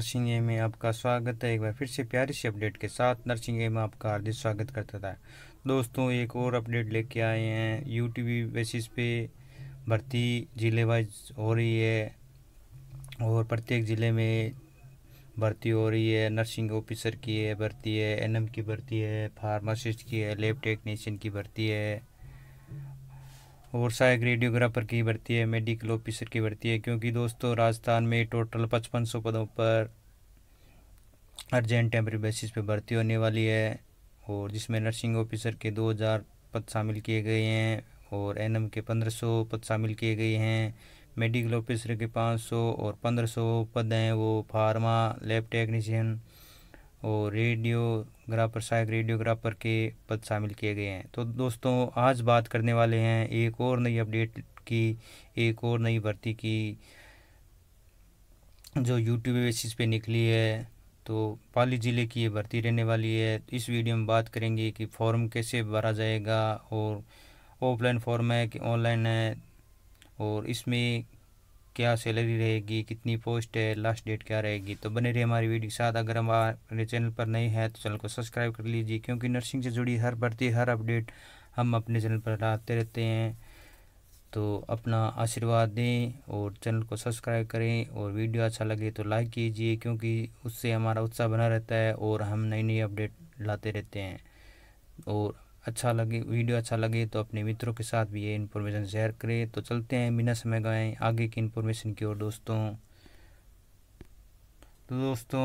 nursing ए में आपका स्वागत है एक बार फिर से प्यारी सी अपडेट के साथ नर्सिंग ए में आपका हार्दिक स्वागत करता था दोस्तों एक और अपडेट लेके आए हैं यूटीबी बेसिस पे भर्ती ज़िले वाइज हो रही है और प्रत्येक ज़िले में भर्ती हो रही है नर्सिंग ऑफिसर की है भर्ती है एनएम की भर्ती है फार्मासिस्ट की है लेब टेक्नीशियन की भर्ती है और सहायक रेडियोग्राफर की भर्ती है मेडिकल ऑफिसर की भर्ती है क्योंकि दोस्तों राजस्थान में टोटल पचपन सौ पदों पर अर्जेंट टेम्प्रेरी बेसिस पे भर्ती होने वाली है और जिसमें नर्सिंग ऑफिसर के दो हज़ार पद शामिल किए गए हैं और एनएम के पंद्रह सौ पद शामिल किए गए हैं मेडिकल ऑफिसर के पाँच सौ और पंद्रह सौ पद हैं वो फार्मा लैब टेक्नीशियन और रेडियोग्राफर सहायक रेडियोग्राफर के पद शामिल किए गए हैं तो दोस्तों आज बात करने वाले हैं एक और नई अपडेट की एक और नई भर्ती की जो यूट्यूब बेसिस पे निकली है तो पाली ज़िले की ये भर्ती रहने वाली है इस वीडियो में बात करेंगे कि फॉर्म कैसे भरा जाएगा और ऑफलाइन फॉर्म है कि ऑनलाइन है और इसमें क्या सैलरी रहेगी कितनी पोस्ट है लास्ट डेट क्या रहेगी तो बने रही हमारी वीडियो के साथ अगर हमारे चैनल पर नए हैं तो चैनल को सब्सक्राइब कर लीजिए क्योंकि नर्सिंग से जुड़ी हर भर्ती हर अपडेट हम अपने चैनल पर लाते रहते हैं तो अपना आशीर्वाद दें और चैनल को सब्सक्राइब करें और वीडियो अच्छा लगे तो लाइक कीजिए क्योंकि उससे हमारा उत्साह बना रहता है और हम नई नई अपडेट लाते रहते हैं और अच्छा लगे वीडियो अच्छा लगे तो अपने मित्रों के साथ भी ये इन्फॉर्मेशन शेयर करें तो चलते हैं बिना समय गए आगे की इन्फॉर्मेशन की ओर दोस्तों तो दोस्तों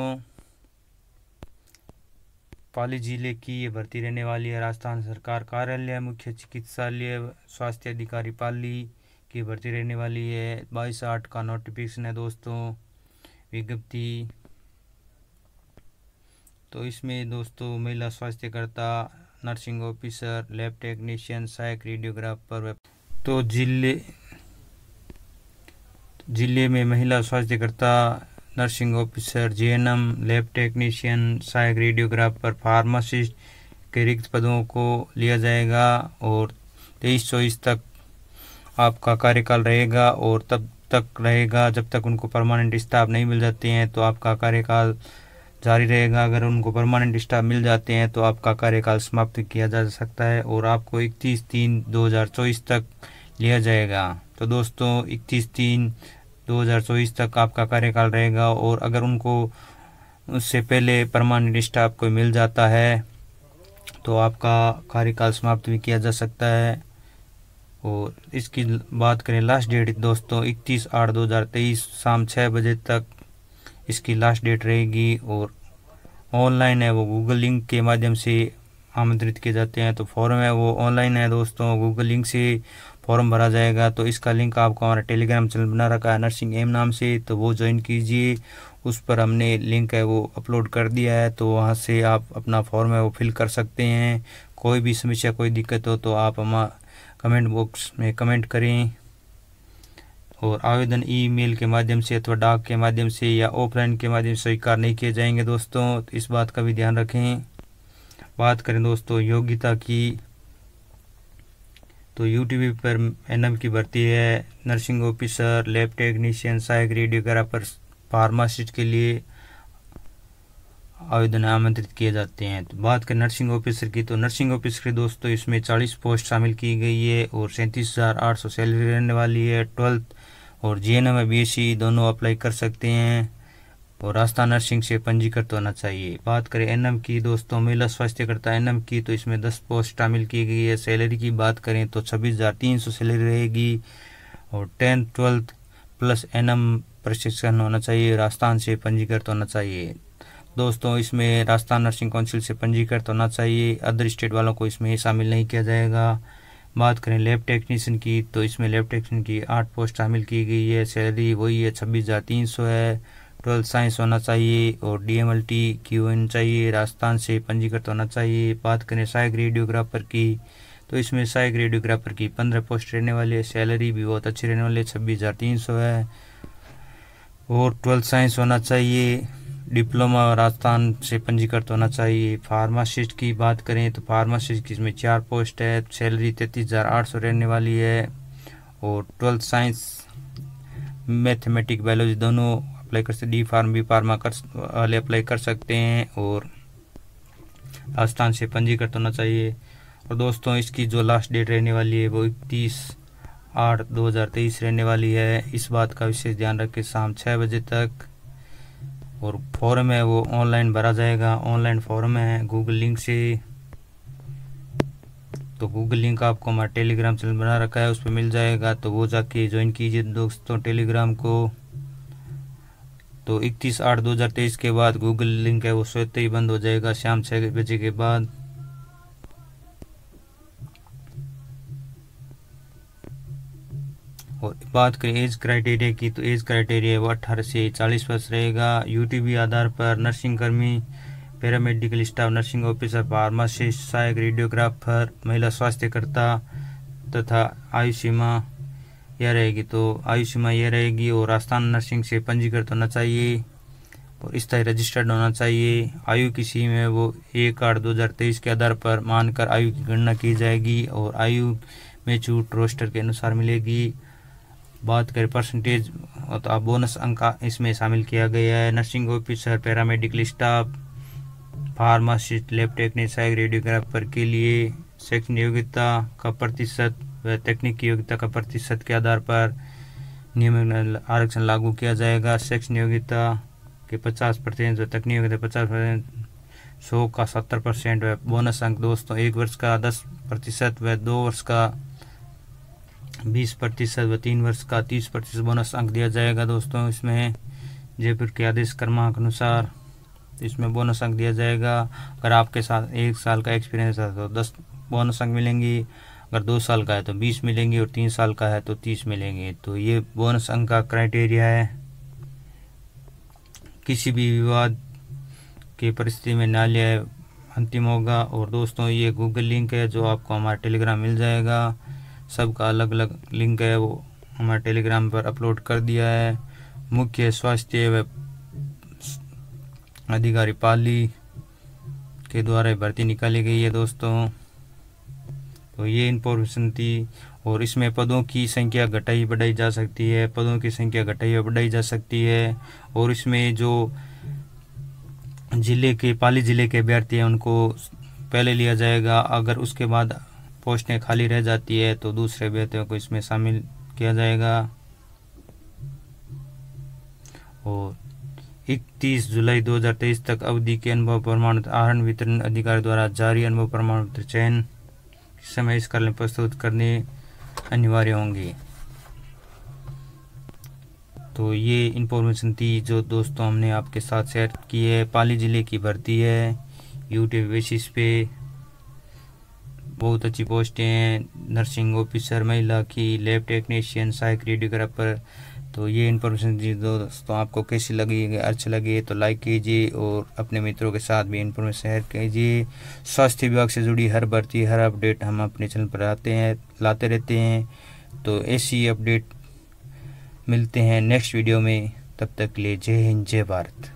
पाली जिले की ये भर्ती रहने वाली है राजस्थान सरकार कार्यालय मुख्य चिकित्सालय स्वास्थ्य अधिकारी पाली की भर्ती रहने वाली है बाईस आठ का नोटिफिकेशन है दोस्तों विज्ञप्ति तो इसमें दोस्तों महिला स्वास्थ्यकर्ता नर्सिंग ऑफिसर लैब टेक्नीशियन सहायक रेडियोग्राफर तो जिले जिले में महिला स्वास्थ्यकर्ता nursing officer M lab technician सहायक रेडियोग्राफर फार्मासिस्ट के रिक्त पदों को लिया जाएगा और तेईस चौबीस तक आपका कार्यकाल रहेगा और तब तक रहेगा जब तक उनको परमानेंट स्टाफ नहीं मिल जाते हैं तो आपका कार्यकाल जारी रहेगा अगर उनको परमानेंट स्टाफ मिल जाते हैं तो आपका कार्यकाल समाप्त किया जा सकता है और आपको इकतीस तीन दो हज़ार चौबीस तक लिया जाएगा तो दोस्तों इकतीस तीन दो हज़ार चौबीस तक आपका कार्यकाल रहेगा और अगर उनको उससे पहले परमानेंट स्टाफ कोई मिल जाता है तो आपका कार्यकाल समाप्त भी किया जा सकता है और इसकी बात करें लास्ट डेट दोस्तों इकतीस आठ दो हज़ार तेईस शाम छः बजे तक इसकी लास्ट डेट रहेगी और ऑनलाइन है वो गूगल लिंक के माध्यम से आमंत्रित किए जाते हैं तो फॉर्म है वो ऑनलाइन है दोस्तों गूगल लिंक से फॉर्म भरा जाएगा तो इसका लिंक आपको हमारा टेलीग्राम चैनल बना रखा है नर्सिंग एम नाम से तो वो ज्वाइन कीजिए उस पर हमने लिंक है वो अपलोड कर दिया है तो वहाँ से आप अपना फॉर्म है वो फिल कर सकते हैं कोई भी समस्या कोई दिक्कत हो तो आप हम कमेंट बॉक्स में कमेंट करें और आवेदन ईमेल के माध्यम से अथवा डाक के माध्यम से या ऑफलाइन के माध्यम से स्वीकार नहीं किए जाएंगे दोस्तों तो इस बात का भी ध्यान रखें बात करें दोस्तों योग्यता की तो यूट्यूब पर एनएम की भर्ती है नर्सिंग ऑफिसर लैब टेक्नीशियन सहायक रेडियोग्राफर फार्मासिस्ट के लिए आवेदन आमंत्रित किए जाते हैं तो बात करें नर्सिंग ऑफिसर की तो नर्सिंग ऑफिसर दोस्तों इसमें चालीस पोस्ट शामिल की गई है और सैंतीस हज़ार आठ सौ सैलरी रहने वाली है ट्वेल्थ और जे एन एम बी दोनों अप्लाई कर सकते हैं और आस्था नर्सिंग से पंजीकृत होना चाहिए बात करें एनएम की दोस्तों महिला स्वास्थ्यकर्ता एनएम की तो इसमें दस पोस्ट शामिल की गई है सैलरी की बात करें तो छब्बीस हज़ार तीन सौ सैलरी रहेगी और टेंथ ट्वेल्थ प्लस एनएम प्रशिक्षण होना चाहिए राजस्थान से पंजीकृत होना चाहिए दोस्तों इसमें राजस्थान नर्सिंग काउंसिल से पंजीकृत होना चाहिए अदर स्टेट वालों को इसमें शामिल नहीं किया जाएगा बात करें लेब टेक्नीशियन की तो इसमें लेब टेक्नीशियन की आठ पोस्ट शामिल की गई है सैलरी वही है छब्बीस हज़ार तीन सौ है ट्वेल्थ साइंस होना चाहिए और डी एम एल टी की होनी चाहिए राजस्थान से पंजीकृत होना चाहिए बात करें सहायक रेडियोग्राफर की तो इसमें सहायक रेडियोग्राफर की पंद्रह पोस्ट रहने वाली है सैलरी भी बहुत अच्छी रहने वाली है छब्बीस हज़ार तीन सौ है और ट्वेल्थ साइंस होना चाहिए डिप्लोमा राजस्थान से पंजीकृत होना चाहिए फार्मासिस्ट की बात करें तो फार्मासिस्ट की इसमें चार पोस्ट है सैलरी तैंतीस हज़ार आठ सौ रहने वाली है और ट्वेल्थ साइंस मैथमेटिक बायोलॉजी दोनों अप्लाई कर सकते डी फार्म बी फार्मा कर वाले अप्लाई कर सकते हैं और राजस्थान से पंजीकृत होना चाहिए और दोस्तों इसकी जो लास्ट डेट रहने वाली है वो इकतीस आठ दो हज़ार तेईस रहने वाली है इस बात का विशेष ध्यान रखें शाम छः बजे तक और फॉर्म है वो ऑनलाइन भरा जाएगा ऑनलाइन फॉर्म है गूगल लिंक से तो गूगल लिंक आपको हमारा टेलीग्राम चैनल बना रखा है उस पर मिल जाएगा तो वो जाके ज्वाइन कीजिए दोस्तों टेलीग्राम को तो इकतीस आठ दो हज़ार तेईस के बाद गूगल लिंक है वो स्वेत ही बंद हो जाएगा शाम छः बजे के बाद और बात करें एज क्राइटेरिया की तो एज क्राइटेरिया वो अट्ठारह से चालीस वर्ष रहेगा यूटीबी आधार पर नर्सिंग कर्मी paramedical staff nursing officer pharmacist सहायक रेडियोग्राफर महिला स्वास्थ्यकर्ता तथा आयु सीमा यह रहेगी तो आयु सीमा यह रहेगी और आस्थान नर्सिंग से पंजीकृत होना चाहिए और स्थायी रजिस्टर्ड होना चाहिए आयु की सीमा है वो एक आठ दो हज़ार तेईस के आधार पर मानकर आयु की गणना की जाएगी और आयु में छूट रोस्टर के अनुसार मिलेगी बात करें परसेंटेज तो बोनस अंक इसमें शामिल किया गया है nursing officer paramedical staff pharmacist lab technician radiographer के लिए शैक्षणिक योग्यता का प्रतिशत व तकनीकी योग्यता का प्रतिशत के आधार पर नियमित आरक्षण लागू किया जाएगा शैक्षणिक योग्यता के पचास परसेंट व तकनीक योग्यता पचास परसेंट सौ का सत्तर परसेंट व बोनस अंक दोस्तों एक वर्ष का दस प्रतिशत व दो वर्ष का बीस प्रतिशत व तीन वर्ष का तीस प्रतिशत बोनस अंक दिया जाएगा दोस्तों इसमें जयपुर के आदेश क्रमांक अनुसार इसमें बोनस अंक दिया जाएगा अगर आपके साथ एक साल का एक्सपीरियंस है तो दस बोनस अंक मिलेंगी अगर दो साल का है तो बीस मिलेंगे और तीन साल का है तो तीस मिलेंगे तो ये बोनस अंक का क्राइटेरिया है किसी भी विवाद की परिस्थिति में न्यायालय अंतिम होगा और दोस्तों ये गूगल लिंक है जो आपको हमारा टेलीग्राम मिल जाएगा सबका अलग अलग लिंक है वो हमारे टेलीग्राम पर अपलोड कर दिया है मुख्य स्वास्थ्य व अधिकारी पाली के द्वारा भर्ती निकाली गई है दोस्तों तो ये इन्फॉर्मेशन थी और इसमें पदों की संख्या घटाई बढ़ाई जा सकती है पदों की संख्या घटाई बढ़ाई जा सकती है और इसमें जो ज़िले के पाली ज़िले के अभ्यर्थी हैं उनको पहले लिया जाएगा अगर उसके बाद पोस्टें खाली रह जाती है तो दूसरे अभ्यर्थियों को इसमें शामिल किया जाएगा और 31 जुलाई 2023 तक अवधि के अनुभव प्रमाण आहरण वितरण अधिकार द्वारा जारी अनुभव प्रमाण पत्र चयन समय इस कार्य प्रस्तुत करने अनिवार्य होंगे तो ये इन्फॉर्मेशन थी जो दोस्तों हमने आपके साथ शेयर की है पाली ज़िले की भर्ती है यूट्यूब बेसिस पे बहुत अच्छी पोस्टें हैं नर्सिंग ऑफिसर महिला की लैब टेक्नीशियन सहायक रेडियोग्राफर तो ये इन्फॉर्मेशन दी दोस्तों आपको कैसी लगी अच्छी लगी तो लाइक कीजिए और अपने मित्रों के साथ भी इन्फॉर्मेशन शेयर कीजिए स्वास्थ्य विभाग से जुड़ी हर भर्ती हर अपडेट हम अपने चैनल पर आते हैं लाते रहते हैं तो ऐसी अपडेट मिलते हैं नेक्स्ट वीडियो में तब तक के लिए जय हिंद जय भारत